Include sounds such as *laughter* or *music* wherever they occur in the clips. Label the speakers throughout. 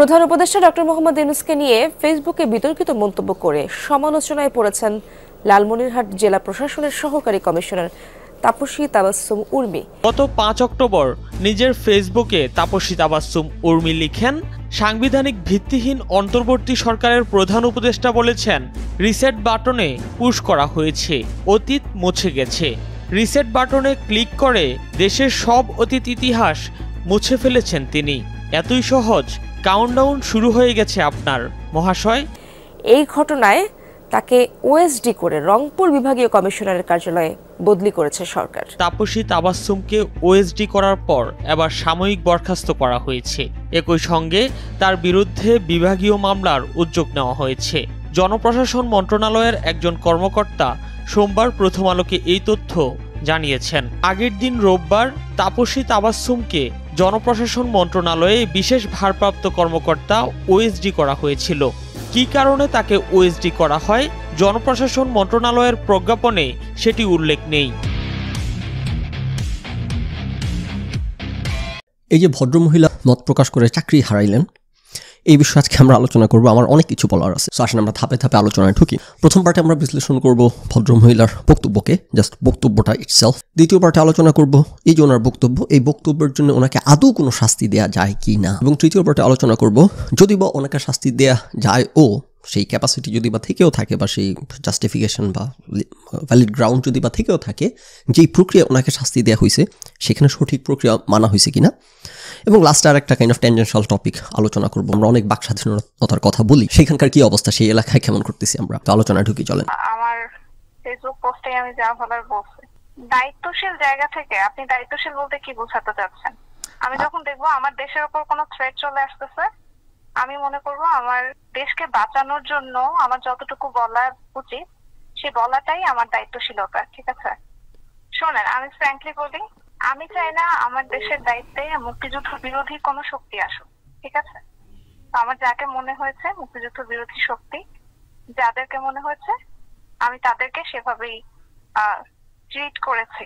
Speaker 1: প্রধান উপদেষ্টা ডক্টর মোহাম্মদ ইউনুসকে নিয়ে ফেসবুকে বিতর্কিত মন্তব্য করে সমালোচনায় পড়েছেন লালমনিরহাট জেলা প্রশাসনের সহকারী কমিশনার তাপসী তাবাসুম উর্মি
Speaker 2: গত পাঁচ অক্টোবর নিজের ফেসবুকে তাপসী তাবাসুম উর্মি লিখেন সাংবিধানিক ভিত্তিহীন অন্তর্বর্তী সরকারের প্রধান উপদেষ্টা বলেছেন রিসেট বাটনে পুশ করা হয়েছে অতীত মুছে গেছে রিসেট বাটনে ক্লিক করে দেশের সব অতীত ইতিহাস মুছে ফেলেছেন তিনি এতই সহজ কাউন্টডাউন শুরু হয়ে গেছে আপনার মহাশয় এই ঘটনায় তাকে
Speaker 1: ওএসডি করে রংপুর বিভাগীয় কমিশনারের কার্যালয়ে বদলি করেছে সরকার
Speaker 2: তাপসী তাবাসুমকে ওএসডি করার পর এবার সাময়িক বরখাস্ত করা হয়েছে একই সঙ্গে তার বিরুদ্ধে বিভাগীয় মামলার উদ্যোগ নেওয়া হয়েছে জনপ্রশাসন মন্ত্রণালয়ের একজন কর্মকর্তা সোমবার প্রথম আলোকে এই তথ্য জানিয়েছেন আগের দিন রোববার তাপসী তাবাসুমকে জনপ্রশাসন মন্ত্রণালয়ে বিশেষ ভারপ্রাপ্ত কর্মকর্তা ওএসডি করা হয়েছিল কি কারণে তাকে ওএসডি করা হয় জনপ্রশাসন মন্ত্রণালয়ের প্রজ্ঞাপনে সেটি উল্লেখ নেই
Speaker 3: এই যে ভদ্রমহিলা মত প্রকাশ করে চাকরি হারাইলেন এই বিষয়ে আজকে আমরা আলোচনা করবো আমার অনেক কিছু বলার আছে সো আসলে আমরা ধাপে ধাপে আলোচনায় ঢুকি প্রথম পার্টে আমরা বিশ্লেষণ করব ভদ্রমহিলার বক্তব্যকে জাস্ট বক্তব্যটা ইটসেলফ দ্বিতীয় পার্টে আলোচনা করব এই যে ওনার বক্তব্য এই বক্তব্যের জন্য ওনাকে আদৌ কোনো শাস্তি দেয়া যায় কি না এবং তৃতীয় পার্টে আলোচনা করব যদি বা ওনাকে শাস্তি দেয়া যায় ও সেই ক্যাপাসিটি যদি বা থেকেও থাকে বা সেই জাস্টিফিকেশন বা ভ্যালিড গ্রাউন্ড যদি বা থেকেও থাকে যেই প্রক্রিয়া ওনাকে শাস্তি দেওয়া হয়েছে সেখানে সঠিক প্রক্রিয়া মানা হয়েছে কিনা এবং লাস্টে আর একটা কাইন্ড অফ টেনজেন্সাল টপিক আলোচনা করবো আমরা অনেক বাক স্বাধীনতার কথা বলি সেখানকার কি অবস্থা সেই এলাকায় কেমন করতেছি আমরা আলোচনা ঢুকি চলেন ফেসবুক পোস্টে আমি যা বলার
Speaker 1: বলছি দায়িত্বশীল জায়গা থেকে আপনি দায়িত্বশীল বলতে কি বোঝাতে চাচ্ছেন আমি যখন দেখবো আমার দেশের উপর কোনো থ্রেট চলে আসতেছে আমি মনে করব আমার দেশকে বাঁচানোর জন্য আমার যতটুকু বলা উচিত সে বলাটাই আমার দায়িত্বশীলতা ঠিক আছে শোনেন আমি ফ্র্যাঙ্কলি বলি আমি চাই না আমার দেশের দায়িত্বে মুক্তিযুদ্ধ বিরোধী কোন শক্তি আসুক ঠিক আছে আমার যাকে মনে হয়েছে মুক্তিযুদ্ধ বিরোধী শক্তি যাদেরকে মনে হয়েছে আমি তাদেরকে সেভাবেই ট্রিট করেছি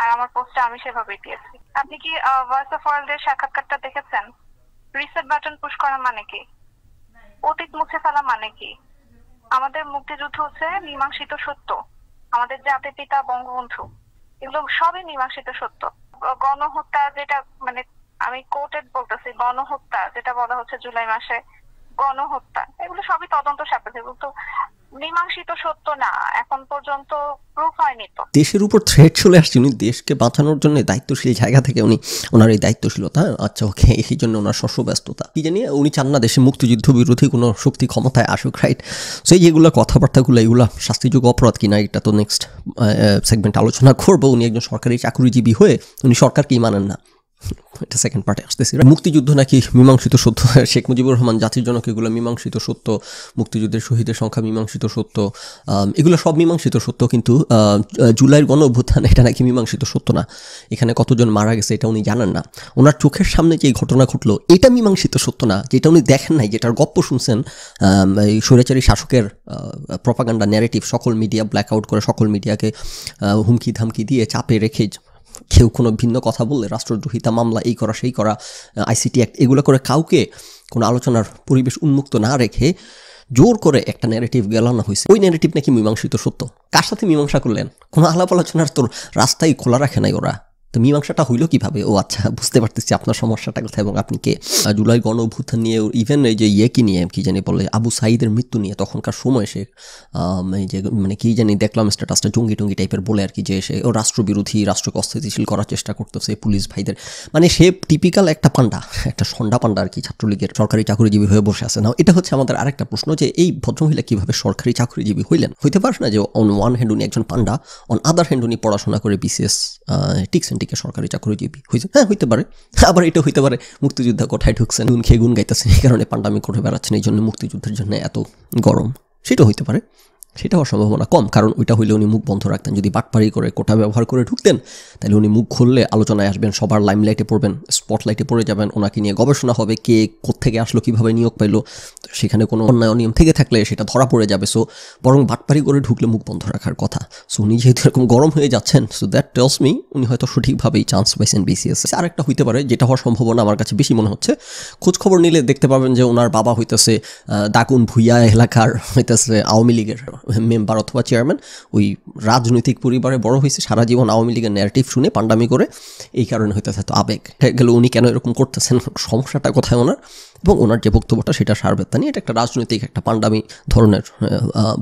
Speaker 1: আর আমার পোস্টটা আমি সেভাবেই দিয়েছি আপনি কি ভয়েস অফ ওয়ার্ল্ড এর সাক্ষাৎকারটা দেখেছেন রিসেট বাটন পুশ করা মানে কি অতীত মুছে ফেলা মানে কি আমাদের মুক্তিযুদ্ধ হচ্ছে মীমাংসিত সত্য আমাদের জাতির পিতা বঙ্গবন্ধু এগুলো সবই মীমাংসিত সত্য গণহত্যা যেটা মানে আমি কোর্টেড বলতেছি গণহত্যা যেটা বলা হচ্ছে জুলাই মাসে গণহত্যা এগুলো সবই তদন্ত সাপেক্ষে কিন্তু মীমাংসিত সত্য না এখন
Speaker 3: পর্যন্ত প্রুফ হয়নি তো দেশের উপর থ্রেট চলে আসছে উনি দেশকে বাঁচানোর জন্য দায়িত্বশীল জায়গা থেকে উনি ওনার এই দায়িত্বশীলতা আচ্ছা ওকে এই জন্য ওনার শস্য ব্যস্ততা কি জানি উনি চান না দেশে মুক্তিযুদ্ধ বিরোধী কোনো শক্তি ক্ষমতায় আসুক রাইট সো যেগুলো কথাবার্তাগুলো এগুলো শাস্তিযোগ্য অপরাধ কিনা এটা তো নেক্সট সেগমেন্ট আলোচনা করবো উনি একজন সরকারি চাকরিজীবী হয়ে উনি সরকারকেই মানেন না এটা সেকেন্ড পার্টে আসতেছি মুক্তিযুদ্ধ নাকি মীমাংসিত সত্য শেখ মুজিবুর রহমান জাতির জনক এগুলো মীমাংসিত সত্য মুক্তিযুদ্ধের শহীদের সংখ্যা মীমাংসিত সত্য এগুলো সব মীমাংসিত সত্য কিন্তু জুলাইয়ের গণ এটা নাকি মীমাংসিত সত্য না এখানে কতজন মারা গেছে এটা উনি জানান না ওনার চোখের সামনে যে ঘটনা ঘটলো এটা মীমাংসিত সত্য না যেটা উনি দেখেন নাই যেটার গপ্প শুনছেন এই স্বৈরাচারী শাসকের প্রপাগান্ডা ন্যারেটিভ সকল মিডিয়া ব্ল্যাক আউট করে সকল মিডিয়াকে হুমকি ধামকি দিয়ে চাপে রেখে কেউ কোনো ভিন্ন কথা বললে রাষ্ট্রদ্রোহিতা মামলা এই করা সেই করা আইসিটি অ্যাক্ট এগুলো করে কাউকে কোনো আলোচনার পরিবেশ উন্মুক্ত না রেখে জোর করে একটা ন্যারেটিভ গেলানো হয়েছে ওই ন্যারেটিভ নাকি মীমাংসিত সত্য কার সাথে মীমাংসা করলেন কোনো আলাপ আলোচনার তোর রাস্তাই খোলা রাখে নাই ওরা তো মীমাংসাটা হইলো কিভাবে ও আচ্ছা বুঝতে পারতেছি আপনার সমস্যাটা কোথায় এবং আপনি কে জুলাই গণভূত নিয়ে ইভেন এই যে কি নিয়ে কি জানি বলে আবু সাইদের মৃত্যু নিয়ে তখনকার সময় সে এই যে মানে কি জানি দেখলাম স্ট্যাটাসটা জঙ্গি টঙ্গি টাইপের বলে আর কি যে সে ও রাষ্ট্রবিরোধী রাষ্ট্রকে অস্থিতিশীল করার চেষ্টা করতেছে পুলিশ ভাইদের মানে সে টিপিক্যাল একটা পান্ডা একটা সন্ডা পান্ডা আর কি ছাত্রলীগের সরকারি চাকরিজীবী হয়ে বসে আছে না এটা হচ্ছে আমাদের আরেকটা প্রশ্ন যে এই ভদ্রমহিলা কিভাবে সরকারি চাকরিজীবী হইলেন হইতে পারে না যে অন ওয়ান হ্যান্ড উনি একজন পান্ডা অন আদার হ্যান্ড উনি পড়াশোনা করে বিসিএস টিক্স দিকে সরকারি চাকরিজীবী হয়েছে হ্যাঁ হইতে পারে আবার এটা হইতে পারে মুক্তিযোদ্ধা কোঠায় ঢুকছেন গুণ খেয়ে গুণ গাইতেছেন এই কারণে পান্ডামি করে বেড়াচ্ছেন এই জন্য মুক্তিযুদ্ধের জন্য এত গরম সেটা হইতে পারে সেটা হওয়ার সম্ভাবনা কম কারণ ওইটা হইলে উনি মুখ বন্ধ রাখতেন যদি বাটপাড়ি করে কোটা ব্যবহার করে ঢুকতেন তাহলে উনি মুখ খুললে আলোচনায় আসবেন সবার লাইমলাইটে পড়বেন স্পটলাইটে পড়ে যাবেন ওনাকে নিয়ে গবেষণা হবে কে থেকে আসলো কীভাবে নিয়োগ পাইলো সেখানে কোনো অন্যায় নিয়ম থেকে থাকলে সেটা ধরা পড়ে যাবে সো বরং বাটপাড়ি করে ঢুকলে মুখ বন্ধ রাখার কথা সো উনি যেহেতু এরকম গরম হয়ে যাচ্ছেন সো দ্যাট টেলস মি উনি হয়তো সঠিকভাবেই চান্স পাইছেন বিসিএস আর একটা হইতে পারে যেটা হওয়ার সম্ভাবনা আমার কাছে বেশি মনে হচ্ছে খোঁজখবর নিলে দেখতে পাবেন যে ওনার বাবা হইতেছে দাকুন ভুইয়া এলাকার হইতেছে আওয়ামী লীগের মেম্বার অথবা চেয়ারম্যান ওই রাজনৈতিক পরিবারে বড় হয়েছে সারা জীবন আওয়ামী লীগের ন্যারেটিভ শুনে পাণ্ডামি করে এই কারণে হইতেছে তো আবেগ গেলে উনি কেন এরকম করতেছেন সমস্যাটা কোথায় ওনার এবং ওনার যে বক্তব্যটা সেটা তা নিয়ে এটা একটা রাজনৈতিক একটা পাণ্ডামি ধরনের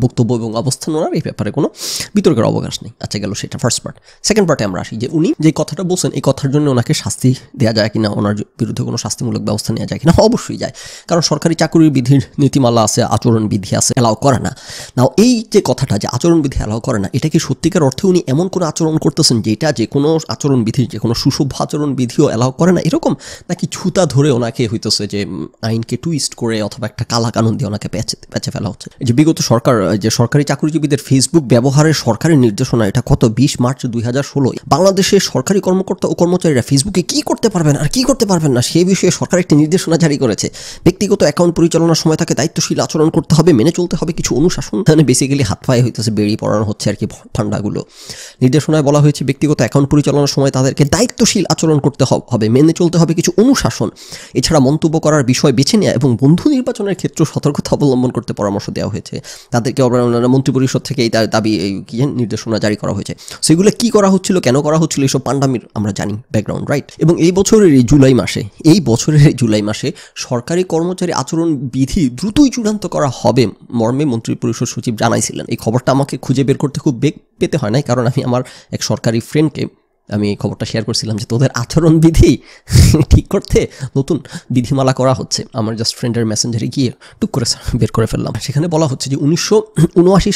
Speaker 3: বক্তব্য এবং অবস্থান ওনার এই ব্যাপারে কোনো বিতর্কের অবকাশ নেই আচ্ছা গেল সেটা ফার্স্ট পার্ট সেকেন্ড পার্টে আমরা আসি যে উনি যে কথাটা বলছেন এই কথার জন্য ওনাকে শাস্তি দেওয়া যায় কিনা ওনার বিরুদ্ধে কোনো শাস্তিমূলক ব্যবস্থা নেওয়া যায় কিনা অবশ্যই যায় কারণ সরকারি চাকরির বিধির নীতিমালা আছে আচরণবিধি আছে অ্যালাউ করে না নাও এই যে কথাটা যে আচরণবিধি অ্যালাউ করে না এটা কি সত্যিকার অর্থে উনি এমন কোনো আচরণ করতেছেন যেটা যে কোনো আচরণবিধি যে কোনো সুসভ্য আচরণবিধিও অ্যালাউ করে না এরকম নাকি ছুতা ধরে ওনাকে হইতেছে যে আইনকে টুইস্ট করে অথবা একটা কালা কানুন দিয়ে ওনাকে বেঁচে বেঁচে ফেলা হচ্ছে যে বিগত সরকার যে সরকারি চাকরিজীবীদের ফেসবুক ব্যবহারের সরকারি নির্দেশনা এটা কত বিশ মার্চ দুই হাজার ষোলোয় বাংলাদেশের সরকারি কর্মকর্তা ও কর্মচারীরা ফেসবুকে কি করতে পারবেন আর কি করতে পারবেন না সেই বিষয়ে সরকার একটি নির্দেশনা জারি করেছে ব্যক্তিগত অ্যাকাউন্ট পরিচালনার সময় তাকে দায়িত্বশীল আচরণ করতে হবে মেনে চলতে হবে কিছু অনুশাসন মানে বেসিক্যালি হাত পায়ে হইতেছে বেরিয়ে পড়ানো হচ্ছে আর কি ঠান্ডাগুলো নির্দেশনায় বলা হয়েছে ব্যক্তিগত অ্যাকাউন্ট পরিচালনার সময় তাদেরকে দায়িত্বশীল আচরণ করতে হবে মেনে চলতে হবে কিছু অনুশাসন এছাড়া মন্তব্য করার বিষয় বিষয় বেছে নেওয়া এবং বন্ধু নির্বাচনের ক্ষেত্রে সতর্কতা অবলম্বন করতে পরামর্শ দেওয়া হয়েছে তাদেরকে অবমাননা মন্ত্রী পরিষদ থেকে এই দাবি এই কি নির্দেশনা জারি করা হয়েছে সেগুলো কি করা হচ্ছিল কেন করা হচ্ছিল এইসব পান্ডামির আমরা জানি ব্যাকগ্রাউন্ড রাইট এবং এই বছরের এই জুলাই মাসে এই বছরের এই জুলাই মাসে সরকারি কর্মচারী আচরণ বিধি দ্রুতই চূড়ান্ত করা হবে মর্মে মন্ত্রিপরিষদ সচিব জানাইছিলেন এই খবরটা আমাকে খুঁজে বের করতে খুব বেগ পেতে হয় নাই কারণ আমি আমার এক সরকারি ফ্রেন্ডকে আমি খবরটা শেয়ার করছিলাম যে তোদের আচরণবিধি *laughs* ঠিক করতে নতুন বিধিমালা করা হচ্ছে আমার জাস্ট ফ্রেন্ডের মেসেঞ্জারে গিয়ে টুক করে বের করে ফেললাম সেখানে বলা হচ্ছে যে উনিশশো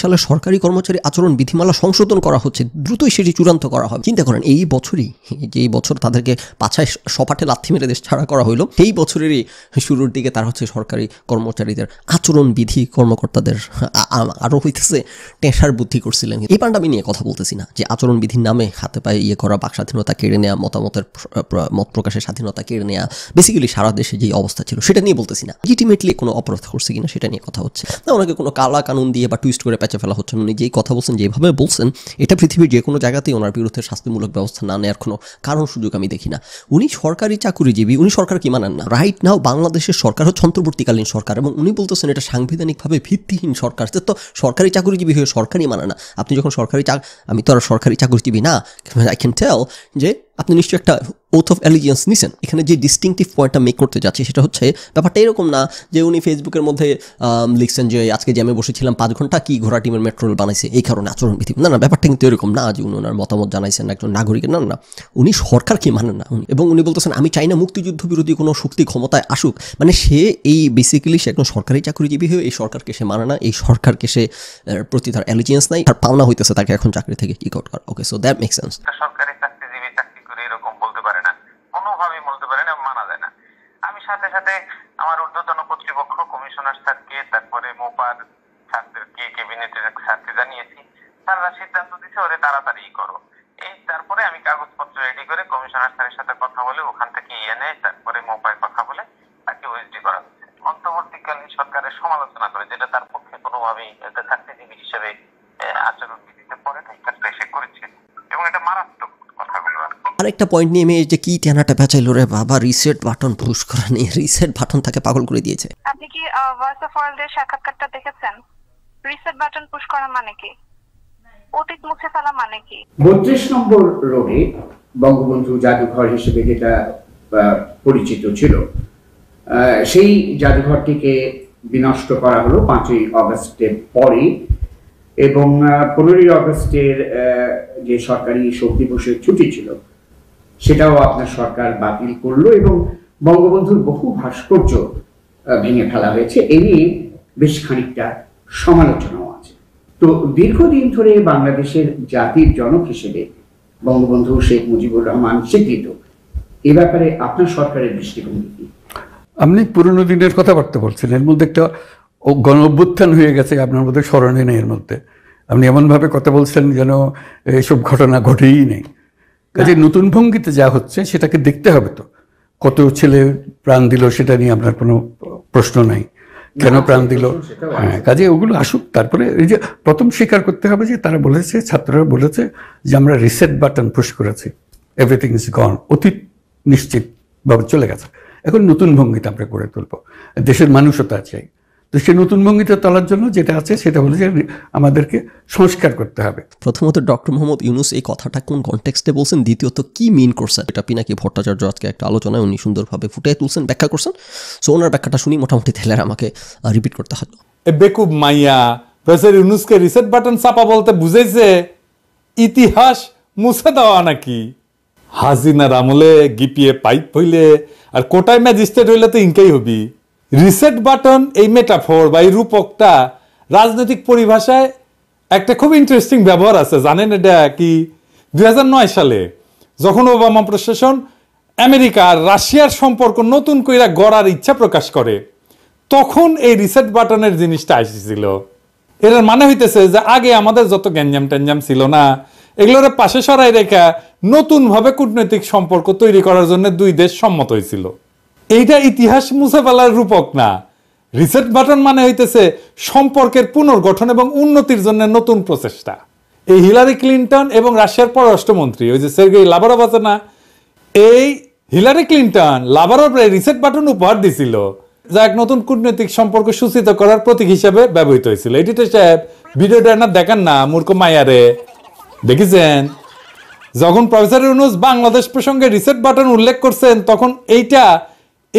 Speaker 3: সালে সরকারি কর্মচারী আচরণ বিধিমালা সংশোধন করা হচ্ছে দ্রুতই সেটি চূড়ান্ত করা হবে চিন্তা করেন এই বছরই যে এই বছর তাদেরকে পাছায় সপাটে লাথি মেরে দেশ ছাড়া করা হলো সেই বছরেরই শুরুর দিকে তার হচ্ছে সরকারি কর্মচারীদের আচরণবিধি কর্মকর্তাদের আরও হইতেছে টেসার বুদ্ধি করছিলেন এই আমি নিয়ে কথা বলতেছি না যে আচরণবিধির নামে হাতে পায়ে ইয়ে করা বাক স্বাধীনতা কেড়ে নেওয়া মতামতের মত প্রকাশের স্বাধীনতা কেড়ে নেওয়া বেসিক্যালি সারা দেশে যে অবস্থা ছিল সেটা নিয়ে বলতেছি না লিটিমেটলি কোনো অপরাধ করছে কিনা সেটা নিয়ে কথা হচ্ছে না ওনাকে কোনো কালা কানুন দিয়ে বা টুইস্ট করে পেঁচে ফেলা হচ্ছে উনি যেই কথা বলছেন যেভাবে বলছেন এটা পৃথিবীর যে কোনো জায়গাতেই ওনার বিরুদ্ধে শাস্তিমূলক ব্যবস্থা না নেওয়ার কোনো কারণ সুযোগ আমি দেখি না উনি সরকারি চাকুরিজীবী উনি সরকার কি মানেন না রাইট নাও বাংলাদেশের সরকার হচ্ছে অন্তর্বর্তীকালীন সরকার এবং উনি বলতেছেন এটা সাংবিধানিকভাবে ভিত্তিহীন সরকার তো সরকারি চাকুরিজীবী হয়ে সরকারই মানে না আপনি যখন সরকারি চা আমি তো আর সরকারি চাকুরিজীবী না আই ক্যান tell যে আপনি নিশ্চয়ই একটা ওথ অফ অ্যালিজিয়েন্স নিছেন এখানে যে ডিস্টিংটিভ পয়েন্টটা মেক করতে যাচ্ছে সেটা হচ্ছে ব্যাপারটা এরকম না যে উনি ফেসবুকের মধ্যে লিখছেন যে আজকে জ্যামে বসেছিলাম পাঁচ ঘন্টা কি ঘোড়া টিমের মেট্রোল বানাইছে এই কারণে আচরণবিধি না না ব্যাপারটা কিন্তু এরকম না যে উনি ওনার মতামত জানাইছেন একজন নাগরিকের না না উনি কি মানেন না এবং উনি বলতেছেন আমি চাই না মুক্তিযুদ্ধ বিরোধী কোনো শক্তি ক্ষমতায় আসুক মানে সে এই বেসিক্যালি সে একজন সরকারি চাকরিজীবী হয়ে এই সরকারকে সে মানে না এই সরকারকে সে প্রতি তার অ্যালিজিয়েন্স নাই আর পাওনা হইতেছে তাকে এখন চাকরি থেকে কি কট করা okay so that make sense
Speaker 2: সাথে সাথে আমার ঊর্ধ্বতন কর্তৃপক্ষ কমিশনার স্যারকে তারপরে মোপার স্যারদেরকে ক্যাবিনেটের স্যারকে জানিয়েছি তারা সিদ্ধান্ত দিচ্ছে ওরে তাড়াতাড়ি করো এই তারপরে আমি কাগজপত্র রেডি করে কমিশনার স্যারের সাথে কথা বলে ওখান থেকে এনে তারপরে
Speaker 3: আরেকটা পয়েন্ট নিয়ে মেয়ে যে কি টেনাটা বেচাইলো রে বাবা রিসেট বাটন পুশ করা নিয়ে রিসেট বাটন তাকে পাগল করে দিয়েছে আপনি কি ভয়েস অফ ওয়ার্ল্ড এর সাক্ষাৎকারটা দেখেছেন রিসেট
Speaker 1: বাটন পুশ করা মানে কি অতীত মুছে ফেলা মানে কি 32 নম্বর রোগে বঙ্গবন্ধু জাদুঘর হিসেবে যেটা পরিচিত ছিল সেই জাদুঘরটিকে বিনষ্ট করা হলো পাঁচই অগস্টের পরে এবং পনেরোই অগস্টের যে সরকারি শক্তি বসে ছুটি ছিল সেটাও আপনার সরকার বাতিল করলো এবং বঙ্গবন্ধুর বহু ভাস্কর্য ভেঙে ফেলা হয়েছে এ নিয়ে বেশ খানিকটা সমালোচনাও আছে তো দীর্ঘদিন ধরে বাংলাদেশের জাতির জনক হিসেবে বঙ্গবন্ধু শেখ মুজিবুর রহমান স্বীকৃত এ ব্যাপারে আপনার সরকারের দৃষ্টিভঙ্গি কি
Speaker 4: আপনি পুরনো দিনের কথাবার্তা বলছেন এর মধ্যে একটা গণ অভ্যুত্থান হয়ে গেছে আপনার মধ্যে স্মরণে নেই এর মধ্যে আপনি এমনভাবে কথা বলছেন যেন এসব ঘটনা ঘটেই নেই কাজে নতুন ভঙ্গিতে যা হচ্ছে সেটাকে দেখতে হবে তো কত ছেলে প্রাণ দিল সেটা নিয়ে আপনার কোনো প্রশ্ন নাই কেন প্রাণ দিল হ্যাঁ কাজে ওগুলো আসুক তারপরে এই যে প্রথম স্বীকার করতে হবে যে তারা বলেছে ছাত্ররা বলেছে যে আমরা রিসেট বাটন পুশ করেছি এভরিথিং ইজ গন অতীত নিশ্চিতভাবে চলে গেছে এখন নতুন ভঙ্গিতে আমরা গড়ে তুলব দেশের মানুষও তা চাই তো সে নতুন ভঙ্গিতে তোলার জন্য যেটা আছে সেটা হলো যে আমাদেরকে
Speaker 3: সংস্কার করতে হবে প্রথমত ডক্টর মোহাম্মদ ইউনুস এই কথাটা কোন কনটেক্সটে বলছেন দ্বিতীয়ত কি মিন করছেন এটা পিনাকি ভট্টাচার্য আজকে একটা আলোচনায় উনি সুন্দরভাবে ফুটিয়ে তুলছেন ব্যাখ্যা করছেন সো ওনার ব্যাখ্যাটা শুনি মোটামুটি থেলার আমাকে রিপিট করতে হয়
Speaker 4: এ বেকুব মাইয়া প্রফেসর ইউনুসকে রিসেট বাটন চাপা বলতে বুঝেছে ইতিহাস মুছে দেওয়া নাকি হাজিনার আমলে গিপিএ পাইপ হইলে আর কোটায় ম্যাজিস্ট্রেট হইলে তো ইনকাই হবি রিসেট বাটন এই মেটাফোর বা এই রূপকটা রাজনৈতিক পরিভাষায় একটা খুব ইন্টারেস্টিং ব্যবহার আছে জানেন এটা কি দুই সালে যখন ওবামা প্রশাসন আমেরিকা আর রাশিয়ার সম্পর্ক নতুন কইরা গড়ার ইচ্ছা প্রকাশ করে তখন এই রিসেট বাটনের জিনিসটা আসছিল এটার মানে হইতেছে যে আগে আমাদের যত গ্যাঞ্জাম ট্যাঞ্জাম ছিল না এগুলোর পাশে সরাই রেখা নতুনভাবে কূটনৈতিক সম্পর্ক তৈরি করার জন্য দুই দেশ সম্মত হয়েছিল এইটা ইতিহাস মুছে ফেলার রূপক না রিসেট বাটন মানে হইতেছে সম্পর্কের পুনর্গঠন এবং উন্নতির জন্য নতুন প্রচেষ্টা এই হিলারি ক্লিন্টন এবং রাশিয়ার পররাষ্ট্রমন্ত্রী ওই যে সের্গেই লাভারভ আছে না এই হিলারি ক্লিন্টন লাভারভরে রিসেট বাটন উপহার দিছিল যা এক নতুন কূটনৈতিক সম্পর্ক সূচিত করার প্রতীক হিসাবে ব্যবহৃত হয়েছিল তো সাহেব ভিডিওটা না দেখেন না মূর্খ মায়ারে দেখেছেন যখন প্রফেসর ইউনুস বাংলাদেশ প্রসঙ্গে রিসেট বাটন উল্লেখ করছেন তখন এইটা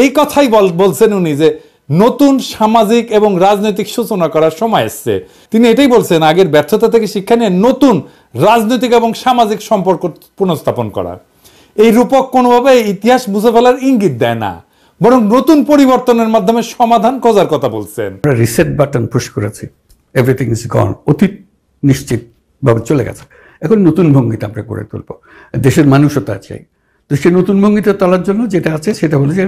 Speaker 4: এই কথাই বলছেন উনি যে নতুন সামাজিক এবং রাজনৈতিক সূচনা করার সময় এসছে তিনি এটাই বলছেন আগের ব্যর্থতা থেকে শিক্ষা নিয়ে নতুন রাজনৈতিক এবং সামাজিক সম্পর্ক পুনঃস্থাপন করা এই রূপক কোনোভাবে ইতিহাস বুঝে ফেলার ইঙ্গিত দেয় না বরং নতুন পরিবর্তনের মাধ্যমে সমাধান খোঁজার কথা বলছেন রিসেট বাটন পুশ করেছি এভরিথিং ইজ গন অতীত নিশ্চিতভাবে চলে গেছে এখন নতুন ভঙ্গিতে আমরা গড়ে তুলব দেশের মানুষও তা চাই তো সে নতুন ভঙ্গিতে তোলার জন্য যেটা আছে সেটা হলো যে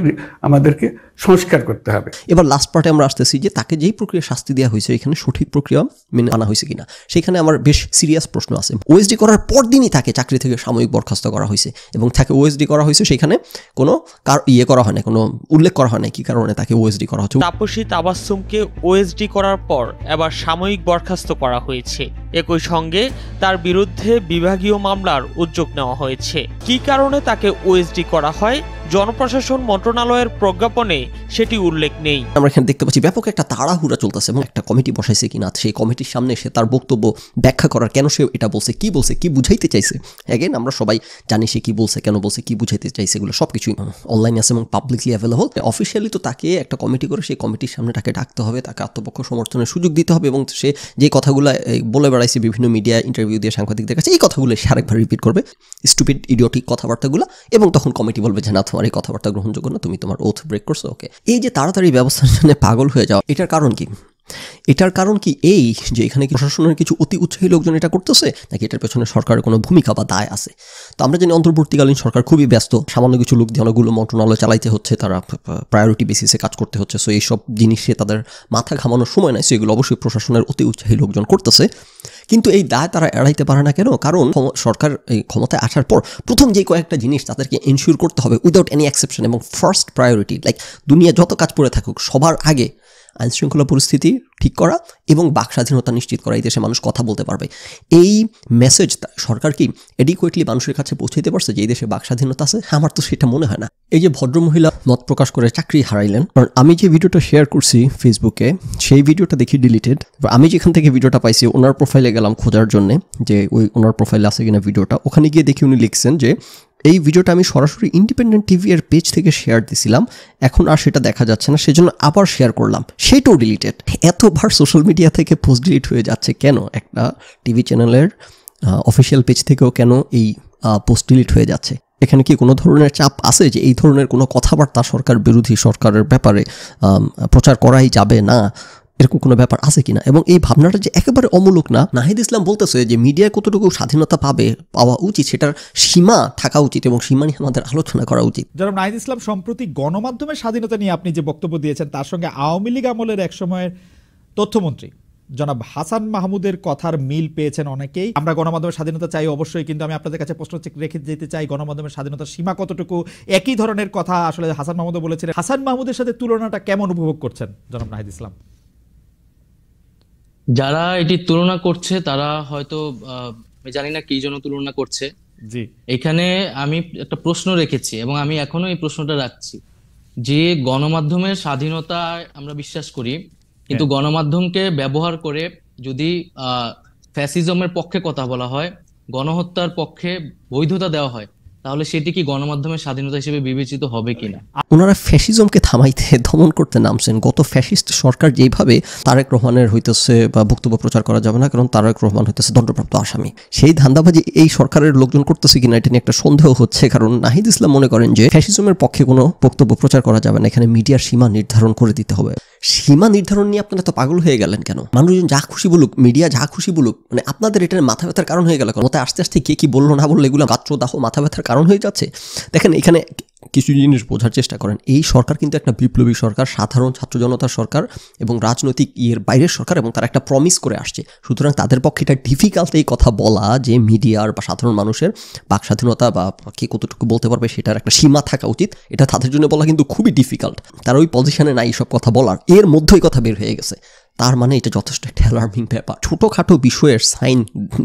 Speaker 4: আমাদেরকে সংস্কার করতে হবে
Speaker 3: এবার লাস্ট পার্টে আমরা আসতেছি যে তাকে যেই প্রক্রিয়া শাস্তি দেওয়া হয়েছে এখানে সঠিক প্রক্রিয়া মেনে আনা হয়েছে কিনা সেখানে আমার বেশ সিরিয়াস প্রশ্ন আছে ওএসডি করার পর দিনই তাকে চাকরি থেকে সাময়িক বরখাস্ত করা হয়েছে এবং তাকে ওএসডি করা হয়েছে সেখানে কোনো কার ইয়ে করা হয় না কোনো উল্লেখ করা হয় না কি কারণে তাকে ওএসডি করা হচ্ছে
Speaker 2: তাপসী তাবাসুমকে ওএসডি করার পর এবার সাময়িক বরখাস্ত করা হয়েছে একই সঙ্গে তার বিরুদ্ধে বিভাগীয় মামলার উদ্যোগ নেওয়া হয়েছে কি কারণে তাকে ওএসডি করা হয় জনপ্রশাসন মন্ত্রণালয়ের প্রজ্ঞাপনে সেটি উল্লেখ নেই
Speaker 3: আমরা এখানে দেখতে পাচ্ছি ব্যাপক একটা তাড়াহুড়া চলতেছে এবং একটা কমিটি বসাইছে কিনা সেই কমিটির সামনে সে তার বক্তব্য ব্যাখ্যা করার কেন সে এটা বলছে কি বলছে কি বুঝাইতে চাইছে অ্যাগেন আমরা সবাই জানি সে কি বলছে কেন বলছে কি বুঝাইতে চাইছে এগুলো সব কিছুই অনলাইন আছে এবং পাবলিকলি অ্যাভেলেবল অফিসিয়ালি তো তাকে একটা কমিটি করে সেই কমিটির সামনে তাকে ডাকতে হবে তাকে আত্মপক্ষ সমর্থনের সুযোগ দিতে হবে এবং সে যে কথাগুলো বলে বেড়াইছে বিভিন্ন মিডিয়া ইন্টারভিউ দিয়ে সাংবাদিকদের কাছে এই কথাগুলো সে আরেকবার রিপিট করবে স্টুপিড ইডিওটিক কথাবার্তাগুলো এবং তখন কমিটি বলবে যে না তোমার এই কথাবার্তা গ্রহণযোগ্য না তুমি তোমার ওথ ব্রেক করছো ওকে এই যে তাড়াতাড়ি ব্যবস্থার জন্য পাগল হয়ে যাও এটার কারণ কি এটার কারণ কি এই যে এখানে কি প্রশাসনের কিছু অতি উৎসাহী লোকজন এটা করতেছে নাকি এটার পেছনে সরকারের কোনো ভূমিকা বা দায় আছে তো আমরা জানি অন্তর্বর্তীকালীন সরকার খুবই ব্যস্ত সামান্য কিছু লোক দিয়ে অনেকগুলো মন্ত্রণালয় চালাইতে হচ্ছে তারা প্রায়োরিটি বেসিসে কাজ করতে হচ্ছে সো এইসব জিনিসে তাদের মাথা ঘামানোর সময় নাই সো এগুলো অবশ্যই প্রশাসনের অতি উৎসাহী লোকজন করতেছে কিন্তু এই দায় তারা এড়াইতে পারে না কেন কারণ সরকার এই ক্ষমতায় আসার পর প্রথম যে কয়েকটা জিনিস তাদেরকে এনশিওর করতে হবে উইদাউট এনি এক্সেপশন এবং ফার্স্ট প্রায়োরিটি লাইক দুনিয়া যত কাজ পড়ে থাকুক সবার আগে আইনশৃঙ্খলা পরিস্থিতি ঠিক করা এবং বাক স্বাধীনতা নিশ্চিত করা এই দেশে মানুষ কথা বলতে পারবে এই মেসেজ সরকার কি এডিকুয়েটলি মানুষের কাছে পৌঁছাইতে পারছে যে এই দেশে বাক স্বাধীনতা আছে আমার তো সেটা মনে হয় না এই যে ভদ্রমহিলা মত প্রকাশ করে চাকরি হারাইলেন কারণ আমি যে ভিডিওটা শেয়ার করছি ফেসবুকে সেই ভিডিওটা দেখি ডিলিটেড আমি যেখান থেকে ভিডিওটা পাইছি ওনার প্রোফাইলে গেলাম খোঁজার জন্য যে ওই ওনার প্রোফাইলে আছে কিনা ভিডিওটা ওখানে গিয়ে দেখি উনি লিখছেন যে এই ভিডিওটা আমি সরাসরি ইন্ডিপেন্ডেন্ট টিভি এর পেজ থেকে শেয়ার দিছিলাম এখন আর সেটা দেখা যাচ্ছে না সেজন্য আবার শেয়ার করলাম সেটাও ডিলিটেড এতবার সোশ্যাল মিডিয়া থেকে পোস্ট ডিলিট হয়ে যাচ্ছে কেন একটা টিভি চ্যানেলের অফিসিয়াল পেজ থেকেও কেন এই পোস্ট ডিলিট হয়ে যাচ্ছে এখানে কি কোনো ধরনের চাপ আছে যে এই ধরনের কোনো কথাবার্তা সরকার বিরোধী সরকারের ব্যাপারে প্রচার করাই যাবে না এরকম কোনো ব্যাপার আছে কিনা এবং এই ভাবনাটা যে একেবারে অমূলক না নাহিদ ইসলাম বলতেছে যে মিডিয়া কতটুকু স্বাধীনতা পাবে পাওয়া উচিত সেটার সীমা থাকা উচিত এবং সীমা নিয়ে আমাদের আলোচনা করা উচিত
Speaker 2: যেরকম নাহিদ ইসলাম সম্প্রতি গণমাধ্যমের স্বাধীনতা নিয়ে আপনি যে বক্তব্য দিয়েছেন তার সঙ্গে আওয়ামী লীগ আমলের এক সময়ের তথ্যমন্ত্রী জনাব হাসান মাহমুদের কথার মিল পেয়েছেন অনেকেই আমরা গণমাধ্যমের স্বাধীনতা চাই অবশ্যই কিন্তু আমি আপনাদের কাছে প্রশ্ন রেখে যেতে চাই গণমাধ্যমের স্বাধীনতার সীমা কতটুকু একই ধরনের কথা আসলে হাসান মাহমুদও বলেছিলেন হাসান মাহমুদের সাথে তুলনাটা কেমন উপভোগ করছেন জনাব নাহিদ ইসলাম যারা এটি তুলনা করছে তারা হয়তো আমি জানি না কি জন্য তুলনা করছে জি এখানে আমি একটা প্রশ্ন রেখেছি এবং আমি এখনো এই প্রশ্নটা রাখছি যে গণমাধ্যমের স্বাধীনতা আমরা বিশ্বাস করি কিন্তু হ্যাঁ। গণমাধ্যমকে ব্যবহার করে যদি ফ্যাসিজমের পক্ষে কথা বলা হয় গণহত্যার পক্ষে বৈধতা দেওয়া হয় তাহলে সেটি কি গণমাধ্যমের স্বাধীনতা হিসেবে বিবেচিত হবে কিনা
Speaker 3: আপনারা ফ্যাসিজমকে থামাইতে দমন করতে নামছেন গত ফ্যাসিস্ট সরকার যেইভাবে তারেক রহমানের হইতেছে বা বক্তব্য প্রচার করা যাবে না কারণ তারেক রহমান হইতেছে দণ্ডপ্রাপ্ত আসামি সেই ধান্দাবাজি এই সরকারের লোকজন করতেছে কিনা এটা নিয়ে একটা সন্দেহ হচ্ছে কারণ নাহিদ ইসলাম মনে করেন যে ফ্যাসিজমের পক্ষে কোনো বক্তব্য প্রচার করা যাবে না এখানে মিডিয়ার সীমা নির্ধারণ করে দিতে হবে সীমা নির্ধারণ নিয়ে আপনারা তো পাগল হয়ে গেলেন কেন মানুষজন যা খুশি বলুক মিডিয়া যা খুশি বলুক মানে আপনাদের এটার মাথা ব্যথার কারণ হয়ে গেল ক্ষমতায় আস্তে আস্তে কে কি বললো না বললো এগুলো গাত্র দাহ মাথা ব্যথার কারণ হয়ে যাচ্ছে দেখেন এখানে কিছু জিনিস বোঝার চেষ্টা করেন এই সরকার কিন্তু একটা বিপ্লবী সরকার সাধারণ ছাত্র জনতার সরকার এবং রাজনৈতিক ইয়ের বাইরের সরকার এবং তারা একটা প্রমিস করে আসছে সুতরাং তাদের পক্ষে এটা ডিফিকাল্ট এই কথা বলা যে মিডিয়ার বা সাধারণ মানুষের বাক স্বাধীনতা বা কে কতটুকু বলতে পারবে সেটার একটা সীমা থাকা উচিত এটা তাদের জন্য বলা কিন্তু খুবই ডিফিকাল্ট তারা ওই পজিশানে নাই সব কথা বলার এর মধ্যেই কথা বের হয়ে গেছে তার মানে এটা যথেষ্ট একটা অ্যালার্মিং ব্যাপার ছোটোখাটো বিষয়ের সাইন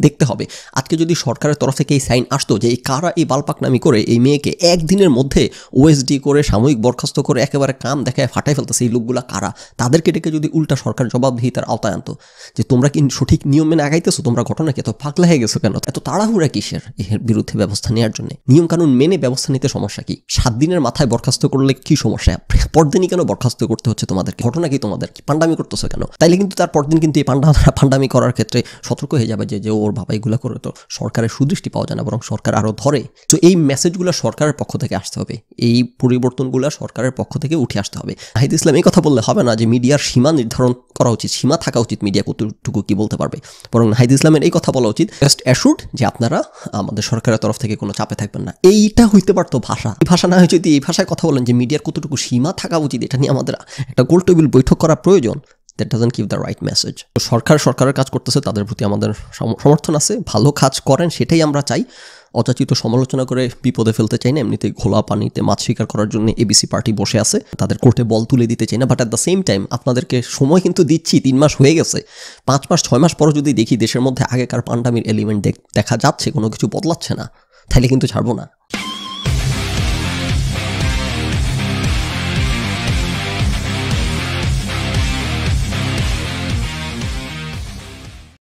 Speaker 3: দেখতে হবে আজকে যদি সরকারের তরফ থেকে এই সাইন আসতো যে এই কারা এই বালপাক নামি করে এই মেয়েকে একদিনের মধ্যে ওএসডি করে সাময়িক বরখাস্ত করে একেবারে কাম দেখায় ফাটাই ফেলতেছে এই লোকগুলা কারা তাদেরকে ডেকে যদি উল্টা সরকার জবাবদিহিতার আওতায় আনতো যে তোমরা কি সঠিক নিয়ম মেনে আগাইতেছো তোমরা ঘটনা এত ফাঁকলা হয়ে গেছো কেন এত তাড়াহুড়া কিসের এর বিরুদ্ধে ব্যবস্থা নেওয়ার জন্য নিয়মকানুন মেনে ব্যবস্থা নিতে সমস্যা কি সাত দিনের মাথায় বরখাস্ত করলে কি সমস্যা পরদিনই কেন বরখাস্ত করতে হচ্ছে তোমাদেরকে ঘটনা কি তোমাদের কি পান্ডামি করতেছো কেন তাইলে কিন্তু তার পরদিন কিন্তু এই পান্ডা পান্ডামি করার ক্ষেত্রে সতর্ক হয়ে যাবে যে যে ওর বাবা এগুলো করে তো সরকারের সুদৃষ্টি পাওয়া যায় না বরং সরকার আরও ধরে তো এই মেসেজগুলো সরকারের পক্ষ থেকে আসতে হবে এই পরিবর্তনগুলো সরকারের পক্ষ থেকে উঠে আসতে হবে নাহিদ ইসলাম এই কথা বললে হবে না যে মিডিয়ার সীমা নির্ধারণ করা উচিত সীমা থাকা উচিত মিডিয়া কতটুকু কি বলতে পারবে বরং নাহিদ ইসলামের এই কথা বলা উচিত জাস্ট অ্যাসুড যে আপনারা আমাদের সরকারের তরফ থেকে কোনো চাপে থাকবেন না এইটা হইতে পারতো ভাষা এই ভাষা না হয় যদি এই ভাষায় কথা বলেন যে মিডিয়ার কতটুকু সীমা থাকা উচিত এটা নিয়ে আমাদের একটা গোলটেবিল বৈঠক করা প্রয়োজন that doesn't give the right message তো সরকার সরকারের কাজ করতেছে তাদের প্রতি আমাদের সমর্থন আছে ভালো কাজ করেন সেটাই আমরা চাই অযাচিত সমালোচনা করে বিপদে ফেলতে চাই না এমনিতে ঘোলা পানিতে মাছ শিকার করার জন্য এবিসি পার্টি বসে আছে তাদের কোর্টে বল তুলে দিতে চাই না but at the same time আপনাদেরকে সময় কিন্তু দিচ্ছি তিন মাস হয়ে গেছে পাঁচ মাস ছয় মাস পরও যদি দেখি দেশের মধ্যে আগেকার পান্ডামির এলিমেন্ট দেখা যাচ্ছে কোনো কিছু বদলাচ্ছে না তাহলে কিন্তু ছাড়বো না